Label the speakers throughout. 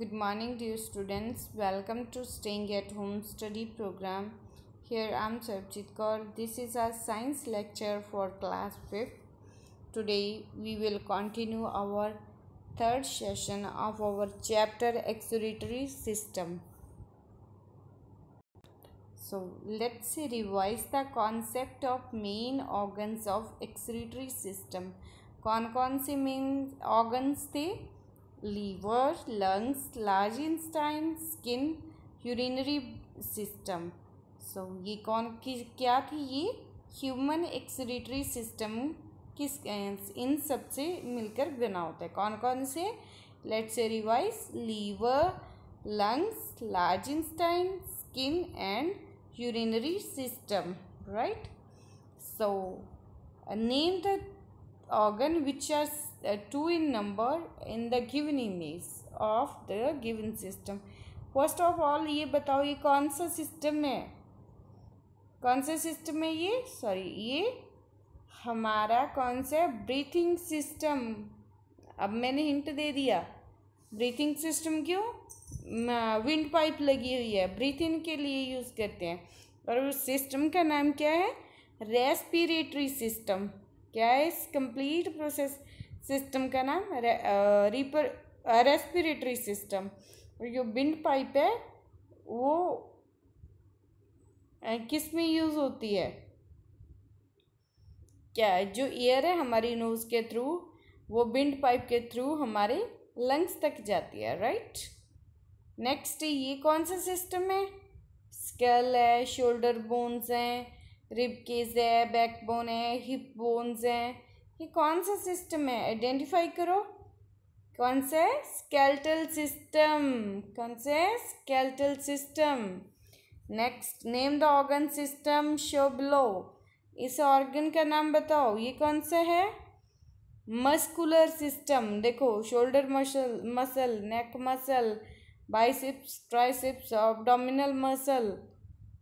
Speaker 1: good morning dear students welcome to staying at home study program here i'm sarjit kaur this is a science lecture for class 5th today we will continue our third session of our chapter excretory system so let's revise the concept of main organs of excretory system कौन कौन से main organs थे liver lungs large intestine skin urinary system so ये कौन की क्या थी ये ह्यूमन एक्सरेटरी सिस्टम किस इन सब से मिलकर बना होता है कौन कौन से let's revise liver lungs large intestine skin and urinary system right so name the organ which are the two in number in the given image of the given system first of all ये बताओ ये कौन सा system है कौन सा system है ये सॉरी ये हमारा कौन सा ब्रीथिंग सिस्टम अब मैंने हिंट दे दिया ब्रीथिंग सिस्टम क्यों विंड पाइप लगी हुई है ब्रीथिंग के लिए यूज़ करते हैं और उस सिस्टम का नाम क्या है रेस्पिरेटरी सिस्टम क्या है इस कंप्लीट प्रोसेस सिस्टम का नाम रिपर रेस्पिरेटरी सिस्टम और जो बिंड पाइप है वो किस में यूज़ होती है क्या जो एयर है हमारी नोज के थ्रू वो बिंड पाइप के थ्रू हमारे लंग्स तक जाती है राइट नेक्स्ट ये कौन सा सिस्टम है स्कल है शोल्डर बोन्स हैं रिब केज है बैक बोन है हिप बोन्स हैं ये कौन सा सिस्टम है आइडेंटिफाई करो कौन सा है स्केल्टल सिस्टम कौन सा है skeletal system next name the organ system show below इस ऑर्गन का नाम बताओ ये कौन सा है मस्कुलर सिस्टम देखो shoulder muscle muscle neck muscle biceps triceps abdominal muscle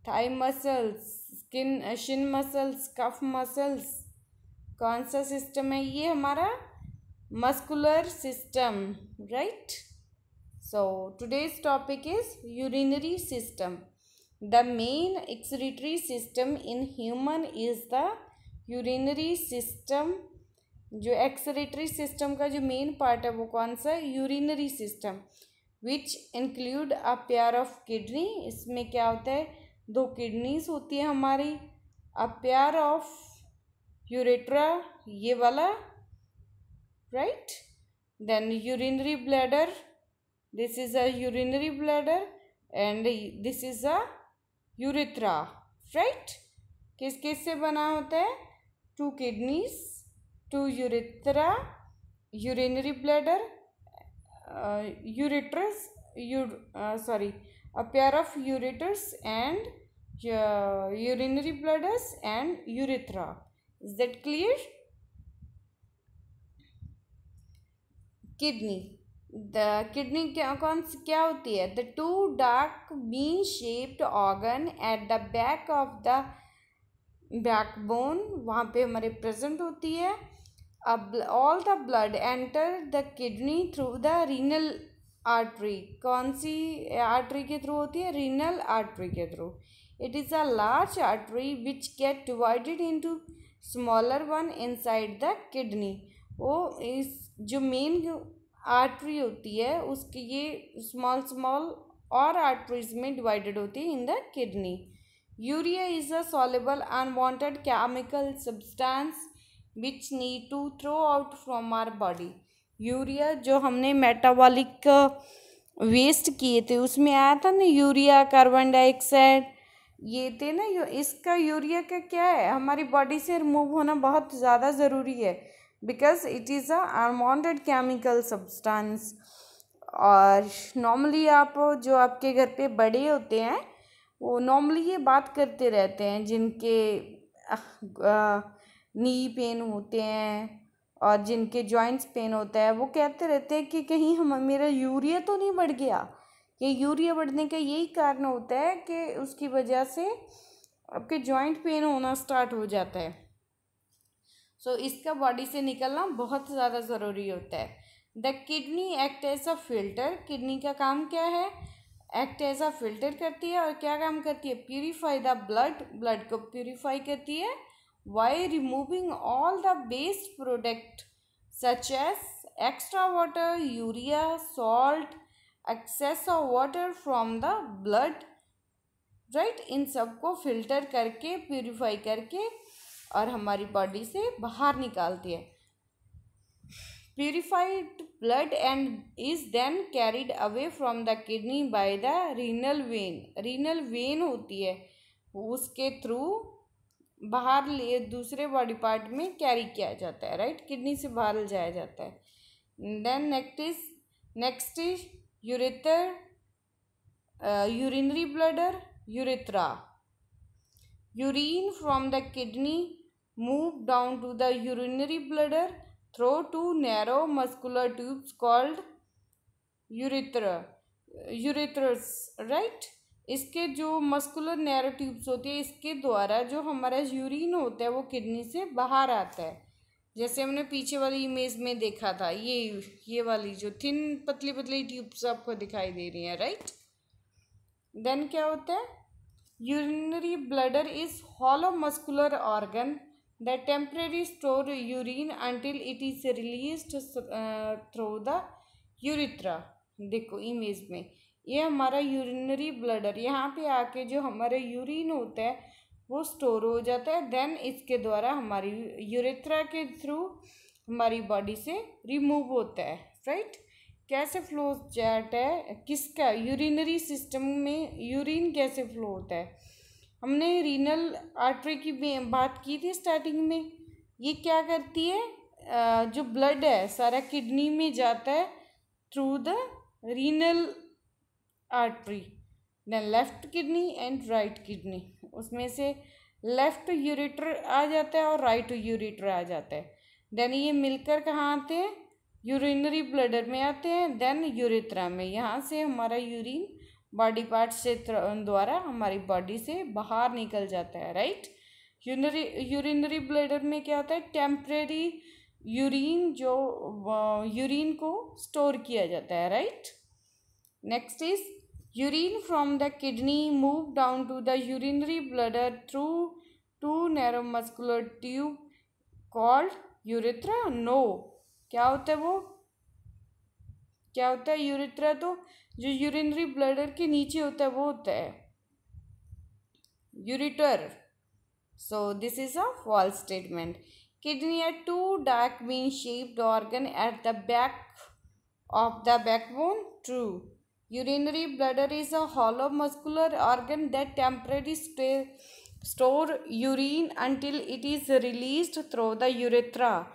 Speaker 1: thigh muscles skin shin muscles calf muscles कौन सा सिस्टम है ये हमारा muscular system right so today's topic is urinary system the main excretory system in human is the urinary system जो excretory system का जो main part है वो कौन सा है urinary system which include a pair of kidney इसमें क्या होता है दो किडनीज होती है हमारी अ पेयर ऑफ यूरेट्रा ये वाला right then urinary bladder this is a urinary bladder and this is a urethra right किस किस से बना होता है two kidneys two urethra urinary bladder ureters you sorry a pair of ureters and urinary bladders and urethra Is that clear? Kidney the kidney क्या कौन सी क्या होती है the two dark bean shaped organ at the back of the backbone वहाँ पे हमारे present होती है अब all the blood enter the kidney through the renal artery कौन सी आर्टरी के थ्रू होती है रीनल आर्ट्री के through it is a large artery which get divided into smaller one inside the kidney वो इस जो मेन आर्टरी होती है उसकी ये स्मॉल स्मॉल और आर्टरीज में डिवाइडेड होती है in the kidney urea is a soluble unwanted chemical substance which need to throw out from our body urea जो हमने मेटाबॉलिक वेस्ट uh, किए थे उसमें आया था ना यूरिया कार्बन डाइऑक्साइड ये थे ना यो इसका यूरिया का क्या है हमारी बॉडी से रिमूव होना बहुत ज़्यादा ज़रूरी है because it is a unwanted chemical substance और नॉर्मली आप जो आपके घर पे बड़े होते हैं वो नॉर्मली ये बात करते रहते हैं जिनके नी पेन होते हैं और जिनके जॉइंट्स पेन होता है वो कहते रहते हैं कि कहीं हम मेरा यूरिया तो नहीं बढ़ गया ये यूरिया बढ़ने का यही कारण होता है कि उसकी वजह से आपके जॉइंट पेन होना स्टार्ट हो जाता है सो so, इसका बॉडी से निकलना बहुत ज़्यादा ज़रूरी होता है the kidney act as a filter kidney का काम क्या है एक्ट एज अ फिल्टर करती है और क्या काम करती है प्योरीफाई द ब्लड ब्लड को प्योरीफाई करती है by removing all the waste product such as extra water urea salt excess of water from the blood right इन सब को फिल्टर करके प्यूरिफाई करके और हमारी बॉडी से बाहर निकालती है purified blood and is then carried away from the kidney by the renal vein renal vein होती है उसके थ्रू बाहर लिए दूसरे बॉडी पार्ट में कैरी किया जाता है राइट किडनी से बाहर जाया जाता है then next is next is ureter urinary bladder urethra urine from the kidney move down to the urinary bladder through two narrow muscular tubes called ureter ureters right इसके जो मस्कुलर नैरो ट्यूब्स होती है इसके द्वारा जो हमारा urine होता है वो किडनी से बाहर आता है जैसे हमने पीछे वाली इमेज में देखा था ये ये वाली जो थिन पतली पतली ट्यूब्स आपको दिखाई दे रही हैं राइट देन क्या होता है urinary bladder is hollow muscular organ the temporary store urine until it is release through the urethra देखो इमेज में ये हमारा यूरिनरी ब्लडर यहाँ पे आके जो हमारे यूरिन होता है वो स्टोर हो जाता है देन इसके द्वारा हमारी यूरेथ्रा के थ्रू हमारी बॉडी से रिमूव होता है राइट कैसे फ्लो चैट है किसका यूरिनरी सिस्टम में यूरिन कैसे फ्लो होता है हमने रीनल आर्टरी की बात की थी स्टार्टिंग में ये क्या करती है जो ब्लड है सारा किडनी में जाता है through the renal artery then left kidney and right kidney उसमें से लेफ़्ट यूरिटर आ जाता है और राइट यूरिटर आ जाता है देन ये मिलकर कहाँ आते हैं यूरिनरी ब्लडर में आते हैं देन यूरिथ्रा में यहाँ से हमारा यूरिन बॉडी पार्ट से द्वारा हमारी बॉडी से बाहर निकल जाता है राइट यूनरी यूरिनरी ब्लडर में क्या होता है टेम्प्रेरी यूरिन जो यूरिन को स्टोर किया जाता है right next is Urine from the kidney move down to the urinary bladder through two narrow muscular tube called urethra. No. क्या होता है वो क्या होता है यूरिथ्रा तो जो यूरिनरी ब्लडर के नीचे होता है वो होता है ureter so this is a false statement kidney are two dark bean shaped organ at the back of the backbone true urinary bladder is a hollow muscular organ that temporarily stay, store urine until it is released through the urethra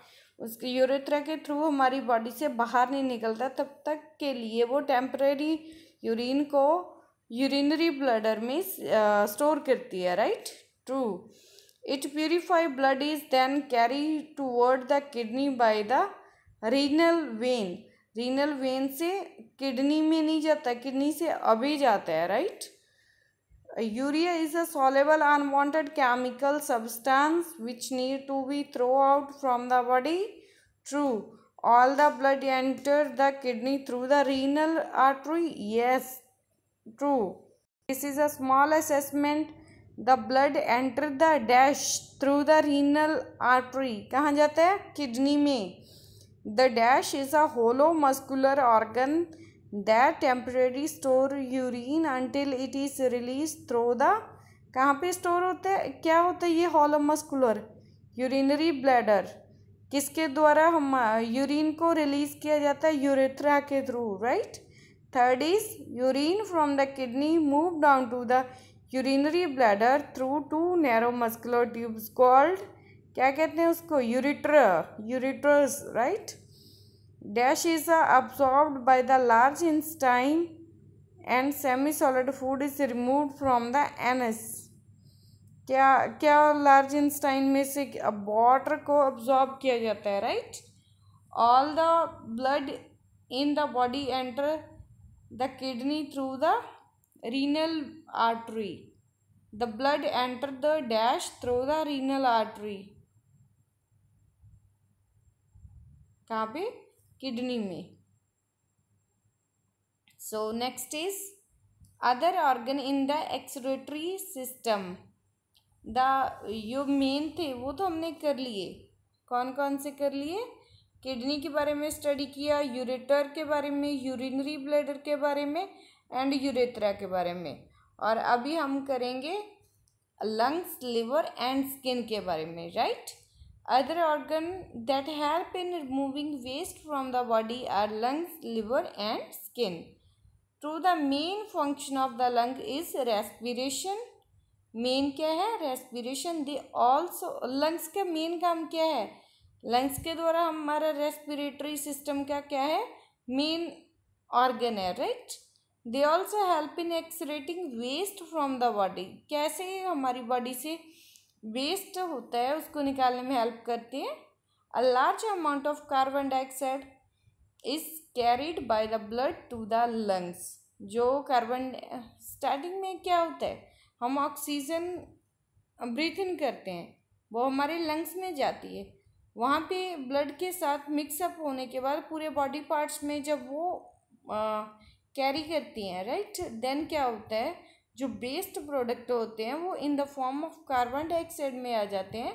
Speaker 1: उसके urethra के through हमारी body से बाहर नहीं निकलता तब तक के लिए वो टेम्प्रेरी यूरिन को यूरिनरी ब्लडर में स्टोर करती है right true it purify blood is then carry toward the kidney by the renal vein renal vein से किडनी में नहीं जाता किडनी से अभी जाता है right urea is a soluble unwanted chemical substance which need to be throw out from the body true all the blood enter the kidney through the renal artery yes true this is a small assessment the blood enter the dash through the renal artery कहाँ जाता है kidney में The dash is a hollow muscular organ that temporarily store urine until it is released through the कहाँ पे store होता है क्या होता है ये हॉलो मस्कुलर यूरिनरी ब्लैडर किसके द्वारा हम यूरिन को रिलीज किया जाता है यूरेथ्रा के through right third is urine from the kidney move down to the urinary bladder through two narrow muscular tubes called क्या कहते हैं उसको ureter ureters right dash is absorbed by the large intestine and semi solid food is remove from the anus क्या क्या large Einstein में से water को absorb किया जाता है right all the blood in the body enter the kidney through the renal artery the blood enter the dash through the renal artery कहाँ पे किडनी में so next is other organ in the excretory system the यो main थे वो तो हमने कर लिए कौन कौन से कर लिए किडनी के बारे में स्टडी किया यूरेटर के बारे में यूरिनरी ब्लैडर के बारे में एंड यूरेथ्रा के बारे में और अभी हम करेंगे लंग्स लिवर एंड स्किन के बारे में right Other organs that help in removing waste from the body are lungs, liver and skin. True, the main function of the lung is respiration. Main क्या है रेस्पिरेशन दे ऑल्सो लंग्स का main काम क्या है lungs के द्वारा हमारा respiratory system का क्या है मेन ऑर्गन है right they also help in excreting waste from the body कैसे हमारी बॉडी से वेस्ट होता है उसको निकालने में हेल्प करती है a large amount of carbon dioxide is carried by the blood to the lungs जो कार्बन स्टार्टिंग में क्या होता है हम ऑक्सीजन ब्रीथ इन करते हैं वो हमारे लंग्स में जाती है वहाँ पे ब्लड के साथ मिक्सअप होने के बाद पूरे बॉडी पार्ट्स में जब वो कैरी करती हैं राइट देन क्या होता है जो बेस्ट प्रोडक्ट होते हैं वो in the form of carbon dioxide में आ जाते हैं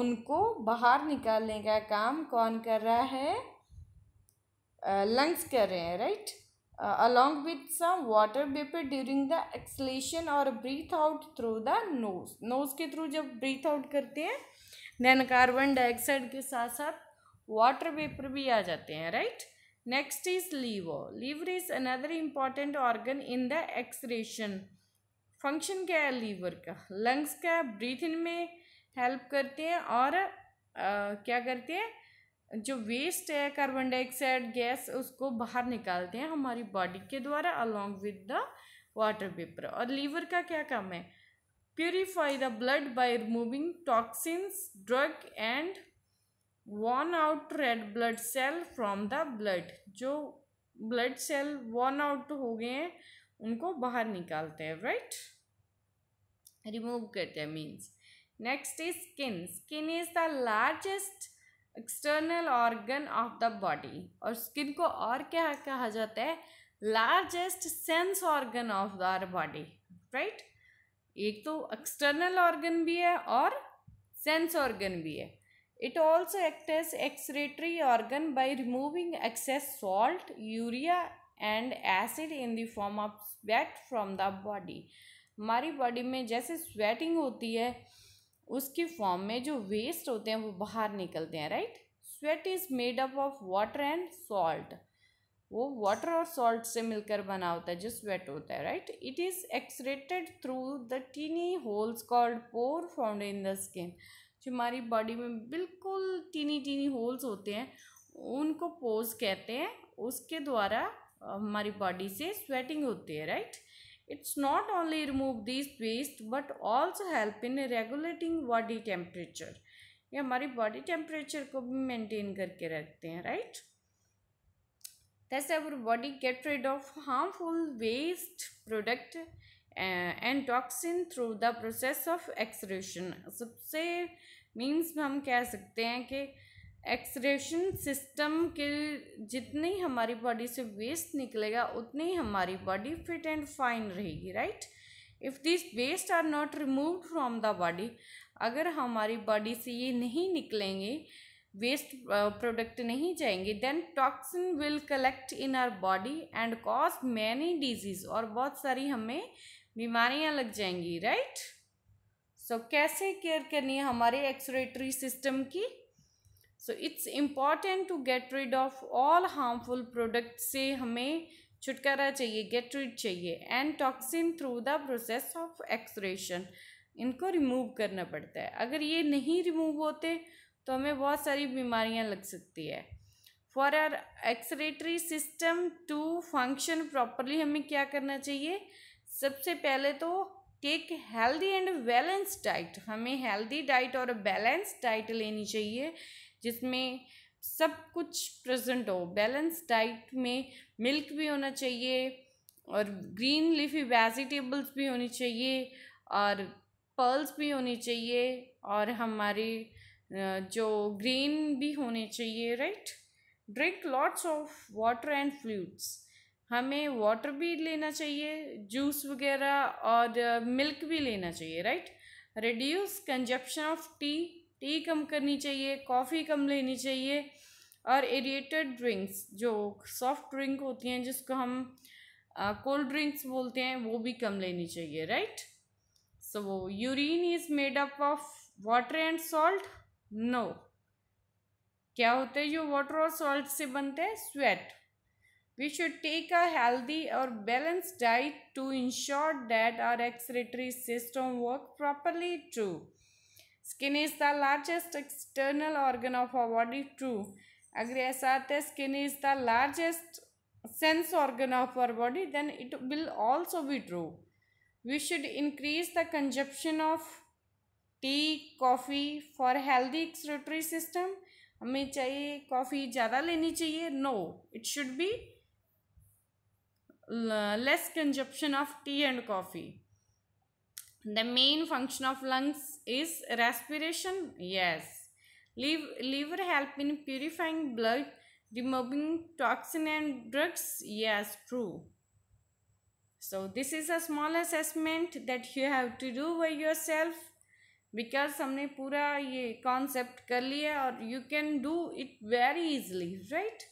Speaker 1: उनको बाहर निकालने का काम कौन कर रहा है लंग्स uh, कर रहे हैं right along with some water vapour during the exhalation और breathe out through the nose nose के थ्रू जब ब्रीथ आउट करते हैं देन कार्बन डाइऑक्साइड के साथ साथ वाटर वेपर भी आ जाते हैं right next is liver liver is another important organ in the excretion function क्या है लीवर का लंग्स का ब्रीथिंग में हेल्प करते हैं और आ, क्या करते हैं जो वेस्ट है कार्बन डाइऑक्साइड गैस उसको बाहर निकालते हैं हमारी बॉडी के द्वारा along with the water vapour और लीवर का क्या काम है purify the blood by removing toxins drug and worn out red blood cell from the blood जो ब्लड सेल वॉन आउट हो गए हैं उनको बाहर निकालते हैं राइट रिमूव करते हैं means next is skin skin is the largest external organ of the body और स्किन को और क्या कहा जाता है largest sense organ of the our body right एक तो एक्सटर्नल ऑर्गन भी है और सेंस ऑर्गन भी है it also act as excretory organ by removing excess salt urea and acid in the form of sweat from the body हमारी body में जैसे स्वेटिंग होती है उसके फॉर्म में जो वेस्ट होते हैं वो बाहर निकलते हैं right sweat is made up of water and salt वो वाटर और सॉल्ट से मिलकर बना होता है जो स्वेट होता है right it is excreted through the tiny holes called pore found in the skin जो हमारी बॉडी में बिल्कुल टीनी टीनी होल्स होते हैं उनको पोज कहते हैं उसके द्वारा हमारी बॉडी से स्वेटिंग होती है right it's not only remove this waste but also help in regulating body temperature ये हमारी बॉडी टेम्परेचर को भी मेंटेन करके रखते हैं right thus our body get rid of harmful waste product and toxin through the process of excretion सबसे means में हम कह सकते हैं कि एक्सरेशन सिस्टम के जितनी हमारी बॉडी से वेस्ट निकलेगा उतनी हमारी बॉडी फिट एंड फाइन रहेगी right if this waste are not remove from the body अगर हमारी बॉडी से ये नहीं निकलेंगे वेस्ट प्रोडक्ट नहीं जाएंगे then toxin will collect in our body and cause many disease और बहुत सारी हमें बीमारियाँ लग जाएंगी राइट right? सो so, कैसे केयर करनी है हमारे एक्सरेटरी सिस्टम की so it's important to get rid of all harmful product से हमें छुटकारा चाहिए गेट रिड चाहिए and toxin through the process of excretion इनको रिमूव करना पड़ता है अगर ये नहीं रिमूव होते तो हमें बहुत सारी बीमारियां लग सकती है for our excretory system to function properly हमें क्या करना चाहिए सबसे पहले तो take healthy and balance diet हमें हेल्दी डाइट और बैलेंस डाइट लेनी चाहिए जिसमें सब कुछ प्रेजेंट हो बैलेंस डाइट में मिल्क भी होना चाहिए और ग्रीन लीफी वेजिटेबल्स भी होनी चाहिए और पर्ल्स भी होनी चाहिए और हमारे जो ग्रीन भी होने चाहिए right drink lots of water and fruits हमें वाटर भी लेना चाहिए जूस वगैरह और मिल्क भी लेना चाहिए right reduce consumption of tea tea कम करनी चाहिए कॉफ़ी कम लेनी चाहिए और एरिएटेड ड्रिंक्स जो सॉफ्ट ड्रिंक होती हैं जिसको हम कोल्ड ड्रिंक्स बोलते हैं वो भी कम लेनी चाहिए राइट सो वो urine is made up of water and salt no क्या होते हैं जो वाटर और सॉल्ट से बनते हैं sweat we should take a healthy और balance diet to ensure that our excretory system work properly to Skin is the largest external organ of our body. True. अगर ऐसा आता है skin is the largest sense organ of our body then it will also be true. We should increase the consumption of tea, coffee for healthy excretory system. हमें चाहिए coffee ज़्यादा लेनी चाहिए no it should be less consumption of tea and coffee The main function of lungs is respiration. Yes. Liver, liver help in purifying blood, removing toxin and drugs. Yes, true. So this is a small assessment that you have to do by yourself because हमने पूरा ये concept or you can do it very easily right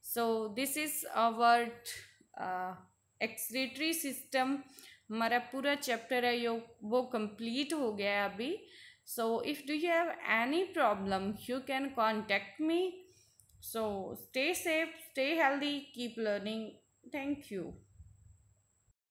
Speaker 1: so this is our is our excretory system हमारा पूरा chapter है यो वो complete हो गया है अभी so if do you have any problem you can contact me so stay safe stay healthy keep learning thank you